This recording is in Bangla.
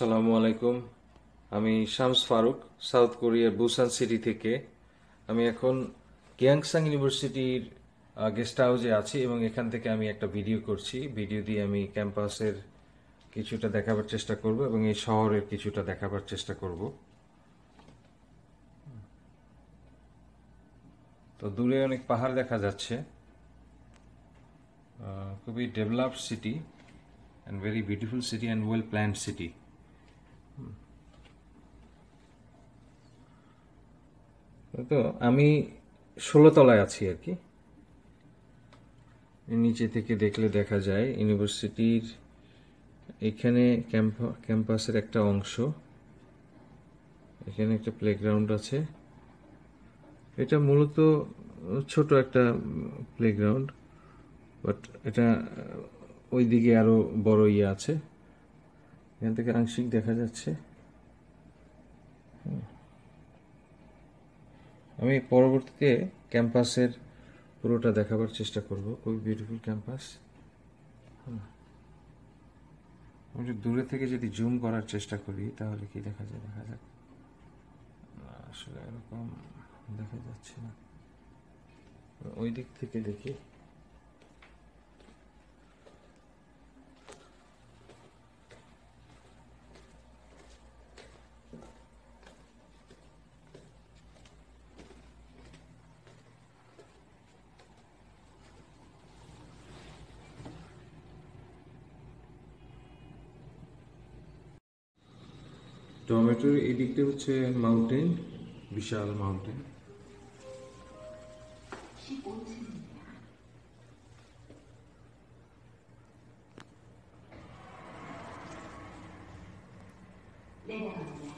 সালামু আলাইকুম আমি শামস ফারুক সাউথ কোরিয়ার বুসান সিটি থেকে আমি এখন কিয়াংসাং ইউনিভার্সিটির গেস্ট হাউসে আছি এবং এখান থেকে আমি একটা ভিডিও করছি ভিডিও দিয়ে আমি ক্যাম্পাসের কিছুটা দেখাবার চেষ্টা করব এবং এই শহরের কিছুটা দেখাবার চেষ্টা করব তো দূরে অনেক পাহাড় দেখা যাচ্ছে খুবই developed city and very beautiful city and well planned city তো আমি ষোলো তলায় আছি আর কি নিচে থেকে দেখলে দেখা যায় ইউনিভার্সিটির এখানে ক্যাম্পাসের একটা অংশ এখানে একটা প্লেগ্রাউন্ড আছে এটা মূলত ছোট একটা প্লেগ্রাউন্ড বাট এটা ওই দিকে আরও বড় ইয়ে আছে এখান থেকে আংশিক দেখা যাচ্ছে আমি পরবর্তীতে ক্যাম্পাসের পুরোটা দেখাবার চেষ্টা করব খুবই বিউটিফুল ক্যাম্পাস আমি দূরে থেকে যদি জুম করার চেষ্টা করি তাহলে কি দেখা যায় দেখা যাক আসলে এরকম দেখা যাচ্ছে না ওই দিক থেকে দেখি টমেটোর এই দিকটা হচ্ছে মাউন্টেন বিশাল মাউন্টেন 네,